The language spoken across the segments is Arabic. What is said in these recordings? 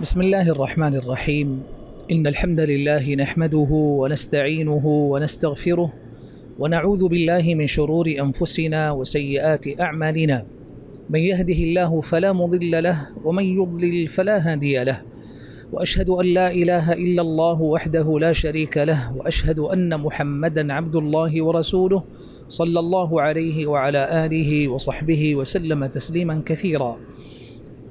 بسم الله الرحمن الرحيم إن الحمد لله نحمده ونستعينه ونستغفره ونعوذ بالله من شرور أنفسنا وسيئات أعمالنا من يهده الله فلا مضل له ومن يضلل فلا هادي له وأشهد أن لا إله إلا الله وحده لا شريك له وأشهد أن محمدا عبد الله ورسوله صلى الله عليه وعلى آله وصحبه وسلم تسليما كثيرا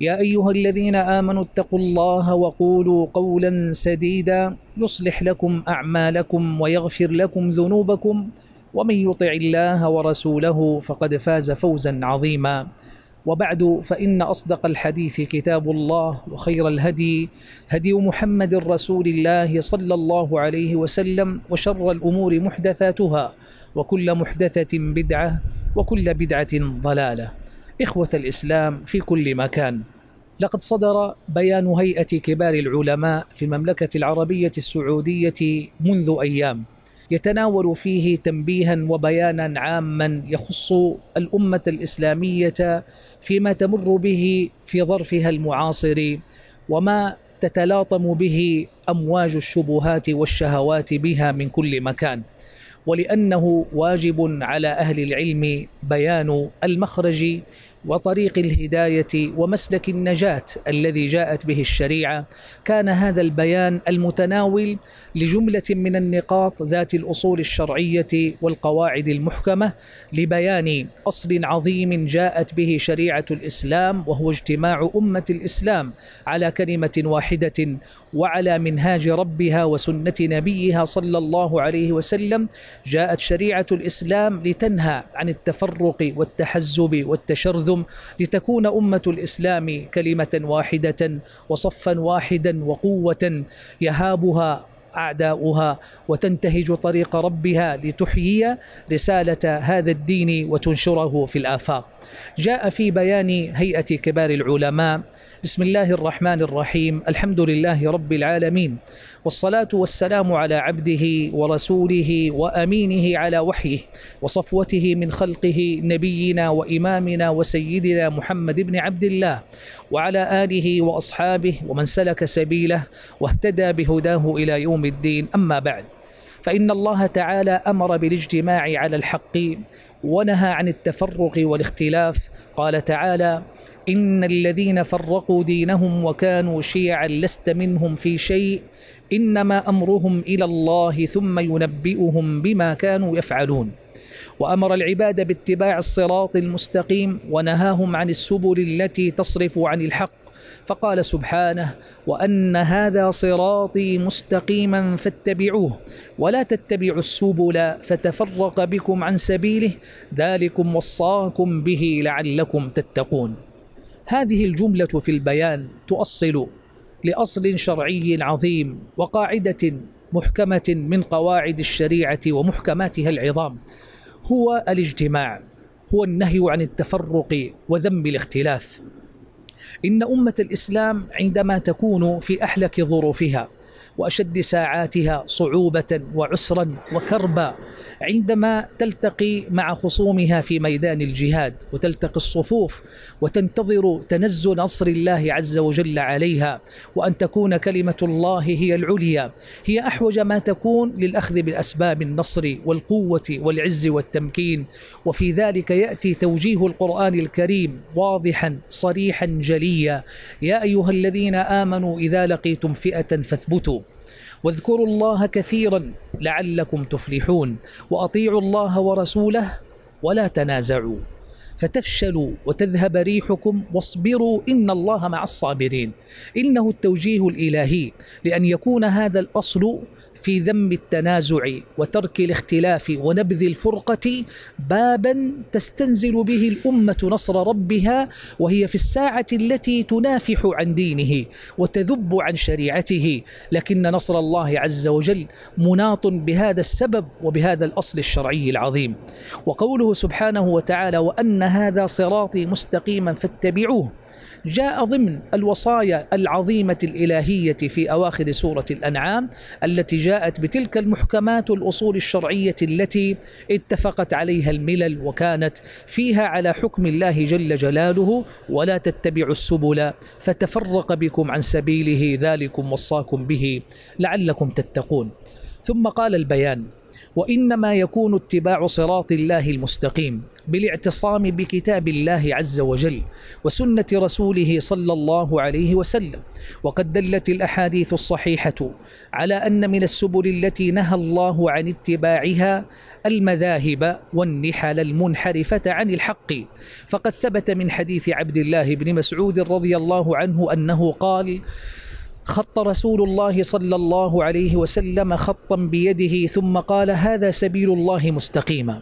يا أيها الذين آمنوا اتقوا الله وقولوا قولا سديدا يصلح لكم أعمالكم ويغفر لكم ذنوبكم ومن يطع الله ورسوله فقد فاز فوزا عظيما وبعد فإن أصدق الحديث كتاب الله وخير الهدي هدي محمد رسول الله صلى الله عليه وسلم وشر الأمور محدثاتها وكل محدثة بدعة وكل بدعة ضلالة إخوة الإسلام في كل مكان لقد صدر بيان هيئة كبار العلماء في المملكة العربية السعودية منذ أيام يتناول فيه تنبيها وبيانا عاما يخص الأمة الإسلامية فيما تمر به في ظرفها المعاصر وما تتلاطم به أمواج الشبهات والشهوات بها من كل مكان ولأنه واجب على أهل العلم بيان المخرج وطريق الهدايه ومسلك النجاه الذي جاءت به الشريعه كان هذا البيان المتناول لجمله من النقاط ذات الاصول الشرعيه والقواعد المحكمه لبيان اصل عظيم جاءت به شريعه الاسلام وهو اجتماع امه الاسلام على كلمه واحده وعلى منهاج ربها وسنه نبيها صلى الله عليه وسلم جاءت شريعه الاسلام لتنهى عن التفرق والتحزب والتشرذ وذم لتكون أمة الإسلام كلمة واحدة وصفا واحدا وقوة يهابها اعداؤها وتنتهج طريق ربها لتحيي رساله هذا الدين وتنشره في الافاق. جاء في بيان هيئه كبار العلماء بسم الله الرحمن الرحيم الحمد لله رب العالمين والصلاه والسلام على عبده ورسوله وامينه على وحيه وصفوته من خلقه نبينا وامامنا وسيدنا محمد بن عبد الله وعلى اله واصحابه ومن سلك سبيله واهتدى بهداه الى يوم الدين أما بعد فإن الله تعالى أمر بالاجتماع على الحق ونهى عن التفرق والاختلاف قال تعالى إن الذين فرقوا دينهم وكانوا شيعا لست منهم في شيء إنما أمرهم إلى الله ثم ينبئهم بما كانوا يفعلون وأمر العباد باتباع الصراط المستقيم ونهاهم عن السبل التي تصرف عن الحق فقال سبحانه وأن هذا صراطي مستقيما فاتبعوه ولا تتبعوا السبل فتفرق بكم عن سبيله ذلكم وصاكم به لعلكم تتقون هذه الجملة في البيان تؤصل لأصل شرعي عظيم وقاعدة محكمة من قواعد الشريعة ومحكماتها العظام هو الاجتماع هو النهي عن التفرق وذم الاختلاف إن أمة الإسلام عندما تكون في أحلك ظروفها واشد ساعاتها صعوبه وعسرا وكربا عندما تلتقي مع خصومها في ميدان الجهاد وتلتقي الصفوف وتنتظر تنزل نصر الله عز وجل عليها وان تكون كلمه الله هي العليا هي احوج ما تكون للاخذ بالاسباب النصر والقوه والعز والتمكين وفي ذلك ياتي توجيه القران الكريم واضحا صريحا جليا يا ايها الذين امنوا اذا لقيتم فئه فاثبتوا واذكروا الله كثيرا لعلكم تفلحون واطيعوا الله ورسوله ولا تنازعوا فتفشلوا وتذهب ريحكم واصبروا ان الله مع الصابرين انه التوجيه الالهي لان يكون هذا الاصل في ذم التنازع وترك الاختلاف ونبذ الفرقة بابا تستنزل به الأمة نصر ربها وهي في الساعة التي تنافح عن دينه وتذب عن شريعته لكن نصر الله عز وجل مناط بهذا السبب وبهذا الأصل الشرعي العظيم وقوله سبحانه وتعالى وأن هذا صراطي مستقيما فاتبعوه جاء ضمن الوصايا العظيمة الإلهية في أواخر سورة الأنعام التي جاءت بتلك المحكمات والأصول الشرعية التي اتفقت عليها الملل وكانت فيها على حكم الله جل جلاله ولا تتبعوا السبل فتفرق بكم عن سبيله ذلكم وصاكم به لعلكم تتقون ثم قال البيان وانما يكون اتباع صراط الله المستقيم بالاعتصام بكتاب الله عز وجل وسنه رسوله صلى الله عليه وسلم وقد دلت الاحاديث الصحيحه على ان من السبل التي نهى الله عن اتباعها المذاهب والنحل المنحرفه عن الحق فقد ثبت من حديث عبد الله بن مسعود رضي الله عنه انه قال خط رسول الله صلى الله عليه وسلم خطا بيده ثم قال هذا سبيل الله مستقيما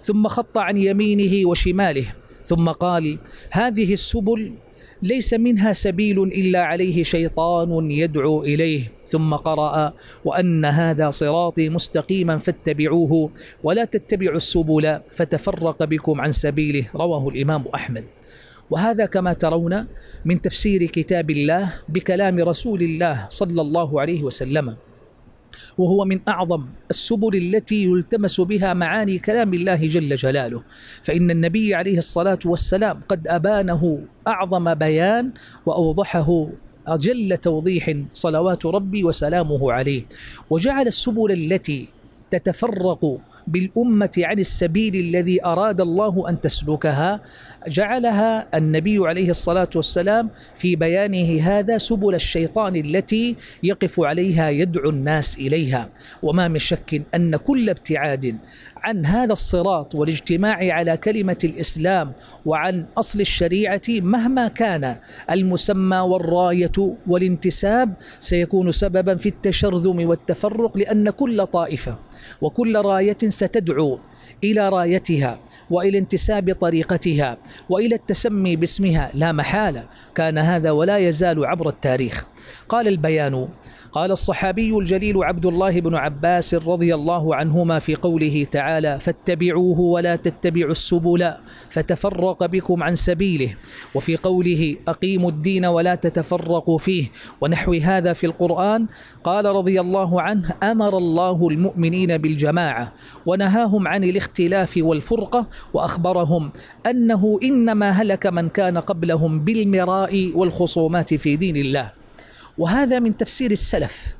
ثم خط عن يمينه وشماله ثم قال هذه السبل ليس منها سبيل الا عليه شيطان يدعو اليه ثم قرا وان هذا صراطي مستقيما فاتبعوه ولا تتبعوا السبل فتفرق بكم عن سبيله رواه الامام احمد وهذا كما ترون من تفسير كتاب الله بكلام رسول الله صلى الله عليه وسلم وهو من اعظم السبل التي يلتمس بها معاني كلام الله جل جلاله فان النبي عليه الصلاه والسلام قد ابانه اعظم بيان واوضحه اجل توضيح صلوات ربي وسلامه عليه وجعل السبل التي تتفرق بالأمة عن السبيل الذي أراد الله أن تسلكها جعلها النبي عليه الصلاة والسلام في بيانه هذا سبل الشيطان التي يقف عليها يدعو الناس إليها وما من شك أن كل ابتعاد عن هذا الصراط والاجتماع على كلمة الإسلام وعن أصل الشريعة مهما كان المسمى والراية والانتساب سيكون سببا في التشرذم والتفرق لأن كل طائفة وكل رايه ستدعو الى رايتها والى انتساب طريقتها والى التسمي باسمها لا محاله كان هذا ولا يزال عبر التاريخ قال البيان قال الصحابي الجليل عبد الله بن عباس رضي الله عنهما في قوله تعالى فاتبعوه ولا تتبعوا السبل فتفرق بكم عن سبيله وفي قوله أقيموا الدين ولا تتفرقوا فيه ونحو هذا في القرآن قال رضي الله عنه أمر الله المؤمنين بالجماعة ونهاهم عن الاختلاف والفرقة وأخبرهم أنه إنما هلك من كان قبلهم بالمراء والخصومات في دين الله وهذا من تفسير السلف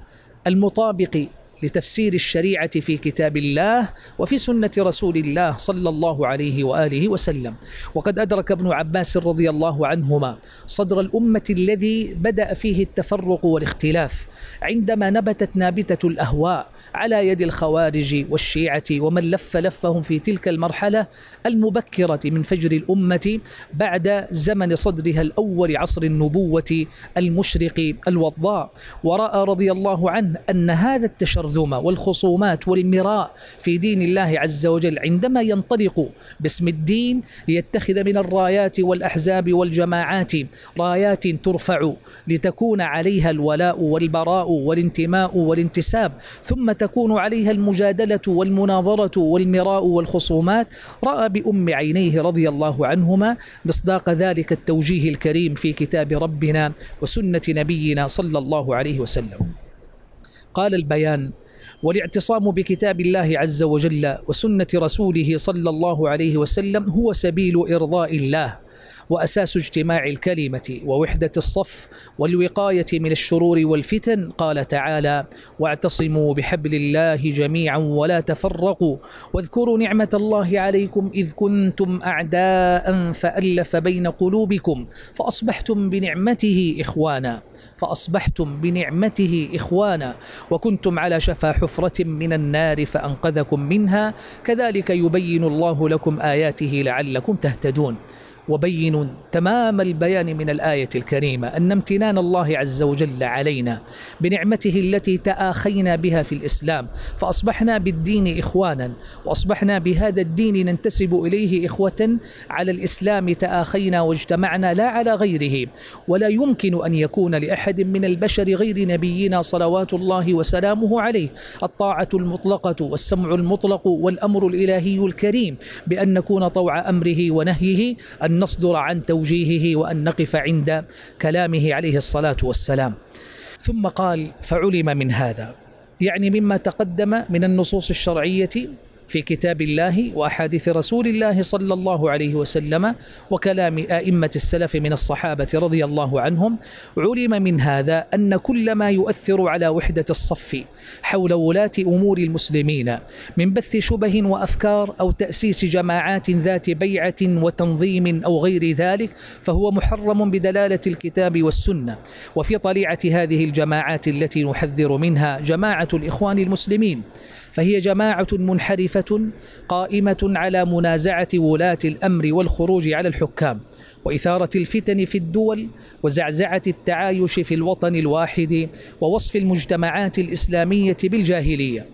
المطابق لتفسير الشريعة في كتاب الله وفي سنة رسول الله صلى الله عليه وآله وسلم وقد أدرك ابن عباس رضي الله عنهما صدر الأمة الذي بدأ فيه التفرق والاختلاف عندما نبتت نابتة الأهواء على يد الخوارج والشيعة ومن لف لفهم في تلك المرحلة المبكرة من فجر الأمة بعد زمن صدرها الأول عصر النبوة المشرق الوضاء ورأى رضي الله عنه أن هذا التشرع والترذمة والخصومات والمراء في دين الله عز وجل عندما ينطلق باسم الدين ليتخذ من الرايات والأحزاب والجماعات رايات ترفع لتكون عليها الولاء والبراء والانتماء والانتساب ثم تكون عليها المجادلة والمناظرة والمراء والخصومات رأى بأم عينيه رضي الله عنهما مصداق ذلك التوجيه الكريم في كتاب ربنا وسنة نبينا صلى الله عليه وسلم قال البيان والاعتصام بكتاب الله عز وجل وسنة رسوله صلى الله عليه وسلم هو سبيل إرضاء الله وأساس اجتماع الكلمة ووحدة الصف والوقاية من الشرور والفتن قال تعالى واعتصموا بحبل الله جميعا ولا تفرقوا واذكروا نعمة الله عليكم إذ كنتم أعداء فألف بين قلوبكم فأصبحتم بنعمته إخوانا فأصبحتم بنعمته إخوانا وكنتم على شفا حفرة من النار فأنقذكم منها كذلك يبين الله لكم آياته لعلكم تهتدون وبين تمام البيان من الآية الكريمة أن امتنان الله عز وجل علينا بنعمته التي تآخينا بها في الإسلام فأصبحنا بالدين إخوانا وأصبحنا بهذا الدين ننتسب إليه إخوة على الإسلام تآخينا واجتمعنا لا على غيره ولا يمكن أن يكون لأحد من البشر غير نبينا صلوات الله وسلامه عليه الطاعة المطلقة والسمع المطلق والأمر الإلهي الكريم بأن نكون طوع أمره ونهيه أن أن نصدر عن توجيهه وأن نقف عند كلامه عليه الصلاة والسلام ثم قال فعلم من هذا يعني مما تقدم من النصوص الشرعية في كتاب الله واحاديث رسول الله صلى الله عليه وسلم وكلام ائمه السلف من الصحابه رضي الله عنهم علم من هذا ان كل ما يؤثر على وحده الصف حول ولاه امور المسلمين من بث شبه وافكار او تاسيس جماعات ذات بيعه وتنظيم او غير ذلك فهو محرم بدلاله الكتاب والسنه وفي طليعه هذه الجماعات التي نحذر منها جماعه الاخوان المسلمين فهي جماعة منحرفة قائمة على منازعة ولاة الأمر والخروج على الحكام وإثارة الفتن في الدول وزعزعة التعايش في الوطن الواحد ووصف المجتمعات الإسلامية بالجاهلية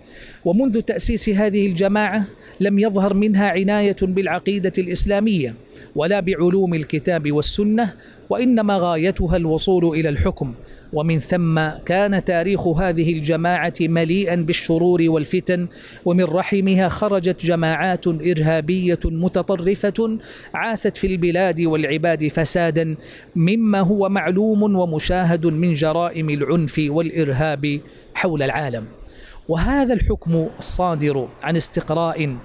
ومنذ تأسيس هذه الجماعة لم يظهر منها عناية بالعقيدة الإسلامية ولا بعلوم الكتاب والسنة وإنما غايتها الوصول إلى الحكم ومن ثم كان تاريخ هذه الجماعه مليئا بالشرور والفتن ومن رحمها خرجت جماعات ارهابيه متطرفه عاثت في البلاد والعباد فسادا مما هو معلوم ومشاهد من جرائم العنف والارهاب حول العالم وهذا الحكم الصادر عن استقراء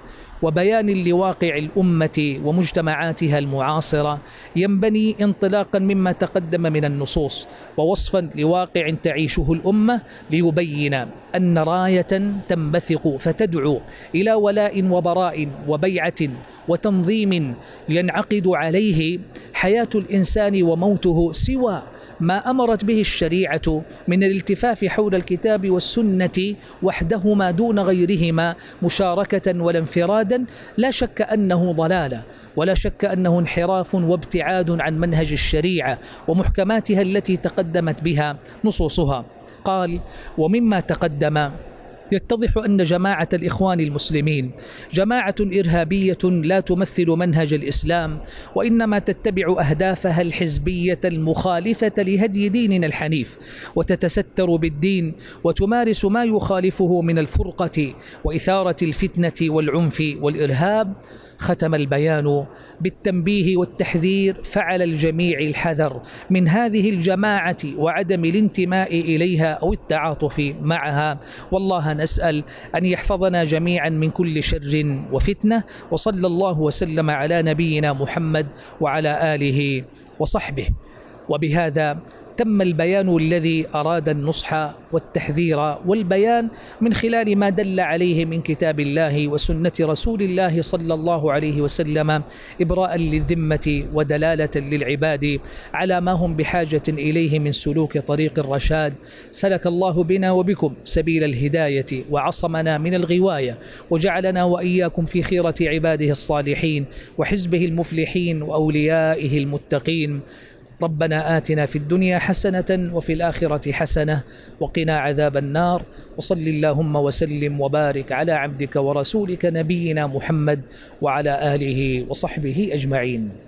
وبيان لواقع الأمة ومجتمعاتها المعاصرة ينبني انطلاقا مما تقدم من النصوص ووصفا لواقع تعيشه الأمة ليبين أن راية تنبثق فتدعو إلى ولاء وبراء وبيعة وتنظيم ينعقد عليه حياة الإنسان وموته سوى ما أمرت به الشريعة من الالتفاف حول الكتاب والسنة وحدهما دون غيرهما مشاركة ولا انفرادا لا شك أنه ضلالة ولا شك أنه انحراف وابتعاد عن منهج الشريعة ومحكماتها التي تقدمت بها نصوصها قال ومما تقدم يتضح أن جماعة الإخوان المسلمين جماعة إرهابية لا تمثل منهج الإسلام وإنما تتبع أهدافها الحزبية المخالفة لهدي ديننا الحنيف وتتستر بالدين وتمارس ما يخالفه من الفرقة وإثارة الفتنة والعنف والإرهاب ختم البيان بالتنبيه والتحذير فعلى الجميع الحذر من هذه الجماعة وعدم الانتماء إليها أو التعاطف معها والله نسأل أن يحفظنا جميعا من كل شر وفتنة وصلى الله وسلم على نبينا محمد وعلى آله وصحبه وبهذا تم البيان الذي أراد النصح والتحذير والبيان من خلال ما دل عليه من كتاب الله وسنة رسول الله صلى الله عليه وسلم إبراء للذمة ودلالة للعباد على ما هم بحاجة إليه من سلوك طريق الرشاد سلك الله بنا وبكم سبيل الهداية وعصمنا من الغواية وجعلنا وإياكم في خيرة عباده الصالحين وحزبه المفلحين وأوليائه المتقين ربنا آتنا في الدنيا حسنة وفي الآخرة حسنة وقنا عذاب النار وصل اللهم وسلم وبارك على عبدك ورسولك نبينا محمد وعلى آله وصحبه أجمعين